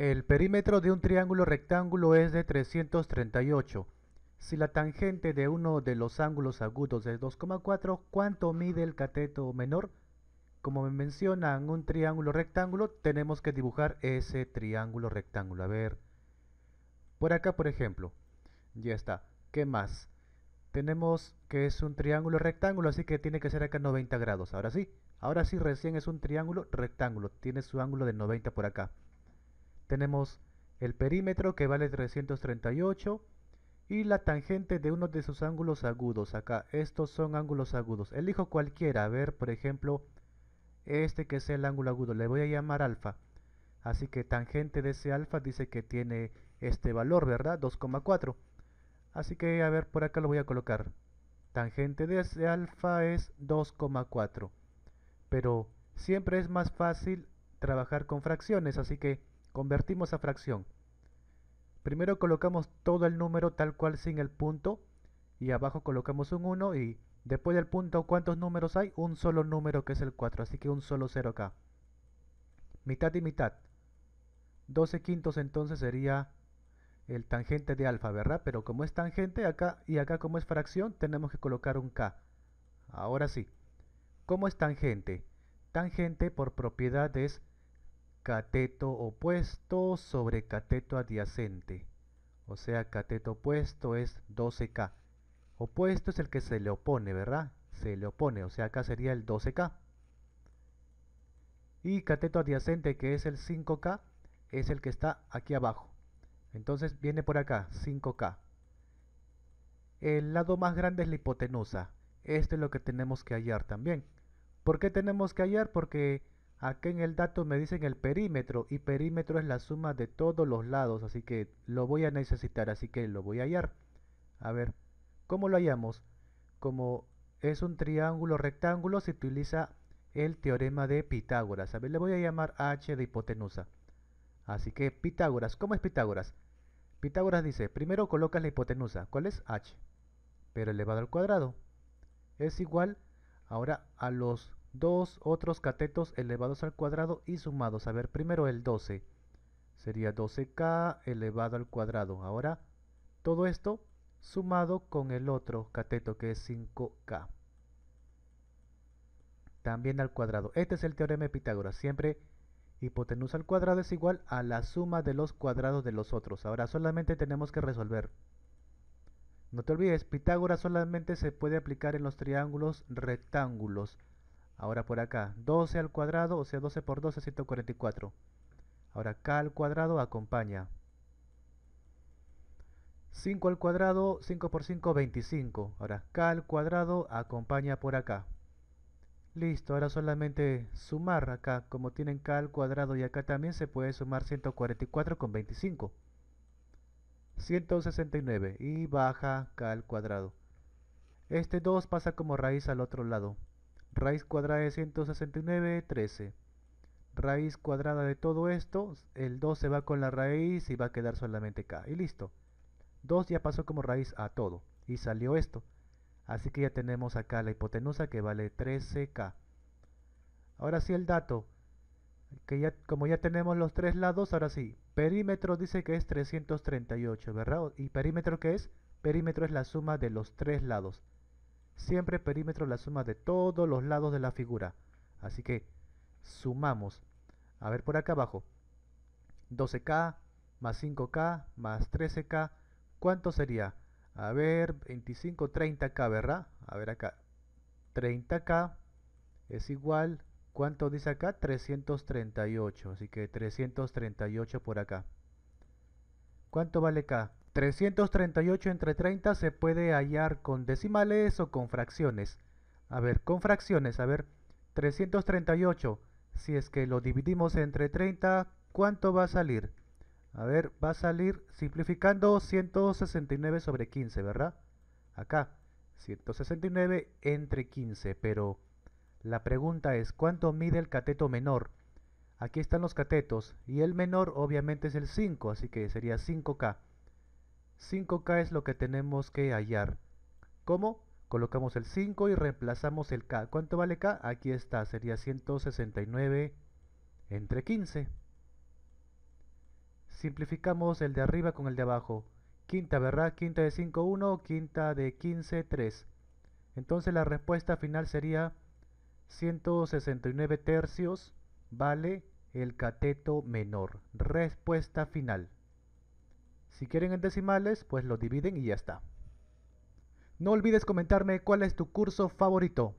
El perímetro de un triángulo rectángulo es de 338. Si la tangente de uno de los ángulos agudos es 2,4, ¿cuánto mide el cateto menor? Como me mencionan un triángulo rectángulo, tenemos que dibujar ese triángulo rectángulo. A ver, por acá por ejemplo, ya está. ¿Qué más? Tenemos que es un triángulo rectángulo, así que tiene que ser acá 90 grados. Ahora sí, ahora sí recién es un triángulo rectángulo, tiene su ángulo de 90 por acá. Tenemos el perímetro que vale 338 y la tangente de uno de sus ángulos agudos. Acá, estos son ángulos agudos. Elijo cualquiera. A ver, por ejemplo, este que es el ángulo agudo. Le voy a llamar alfa. Así que tangente de ese alfa dice que tiene este valor, ¿verdad? 2,4. Así que, a ver, por acá lo voy a colocar. Tangente de ese alfa es 2,4. Pero siempre es más fácil trabajar con fracciones, así que Convertimos a fracción. Primero colocamos todo el número tal cual sin el punto y abajo colocamos un 1 y después del punto ¿cuántos números hay? Un solo número que es el 4, así que un solo 0 acá. Mitad y mitad. 12 quintos entonces sería el tangente de alfa, ¿verdad? Pero como es tangente acá y acá como es fracción tenemos que colocar un k. Ahora sí. ¿Cómo es tangente? Tangente por propiedad es cateto opuesto sobre cateto adyacente. O sea, cateto opuesto es 12K. Opuesto es el que se le opone, ¿verdad? Se le opone, o sea, acá sería el 12K. Y cateto adyacente, que es el 5K, es el que está aquí abajo. Entonces viene por acá, 5K. El lado más grande es la hipotenusa. Esto es lo que tenemos que hallar también. ¿Por qué tenemos que hallar? Porque Aquí en el dato me dicen el perímetro y perímetro es la suma de todos los lados, así que lo voy a necesitar, así que lo voy a hallar. A ver, ¿cómo lo hallamos? Como es un triángulo rectángulo, se utiliza el teorema de Pitágoras. A ver, le voy a llamar h de hipotenusa. Así que Pitágoras, ¿cómo es Pitágoras? Pitágoras dice, primero colocas la hipotenusa, ¿cuál es? h, pero elevado al cuadrado. Es igual ahora a los dos otros catetos elevados al cuadrado y sumados. A ver, primero el 12. Sería 12K elevado al cuadrado. Ahora, todo esto sumado con el otro cateto que es 5K. También al cuadrado. Este es el teorema de Pitágoras. Siempre hipotenusa al cuadrado es igual a la suma de los cuadrados de los otros. Ahora solamente tenemos que resolver. No te olvides, Pitágoras solamente se puede aplicar en los triángulos rectángulos. Ahora por acá, 12 al cuadrado, o sea 12 por 12 es 144. Ahora k al cuadrado acompaña. 5 al cuadrado, 5 por 5, 25. Ahora k al cuadrado acompaña por acá. Listo, ahora solamente sumar acá, como tienen k al cuadrado y acá también se puede sumar 144 con 25. 169 y baja k al cuadrado. Este 2 pasa como raíz al otro lado. Raíz cuadrada de 169, 13. Raíz cuadrada de todo esto, el 2 se va con la raíz y va a quedar solamente k. Y listo. 2 ya pasó como raíz a todo. Y salió esto. Así que ya tenemos acá la hipotenusa que vale 13k. Ahora sí el dato. Que ya, como ya tenemos los tres lados, ahora sí. Perímetro dice que es 338, ¿verdad? ¿Y perímetro qué es? Perímetro es la suma de los tres lados. Siempre perímetro la suma de todos los lados de la figura. Así que sumamos. A ver por acá abajo. 12K más 5K más 13K. ¿Cuánto sería? A ver, 25, 30K, ¿verdad? A ver acá. 30K es igual, ¿cuánto dice acá? 338, así que 338 por acá. ¿Cuánto vale K? 338 entre 30 se puede hallar con decimales o con fracciones. A ver, con fracciones, a ver, 338, si es que lo dividimos entre 30, ¿cuánto va a salir? A ver, va a salir, simplificando, 169 sobre 15, ¿verdad? Acá, 169 entre 15, pero la pregunta es, ¿cuánto mide el cateto menor? Aquí están los catetos, y el menor obviamente es el 5, así que sería 5K. 5K es lo que tenemos que hallar. ¿Cómo? Colocamos el 5 y reemplazamos el K. ¿Cuánto vale K? Aquí está, sería 169 entre 15. Simplificamos el de arriba con el de abajo. Quinta, ¿verdad? Quinta de 5, 1. Quinta de 15, 3. Entonces la respuesta final sería 169 tercios vale el cateto menor. Respuesta final. Si quieren en decimales, pues lo dividen y ya está. No olvides comentarme cuál es tu curso favorito.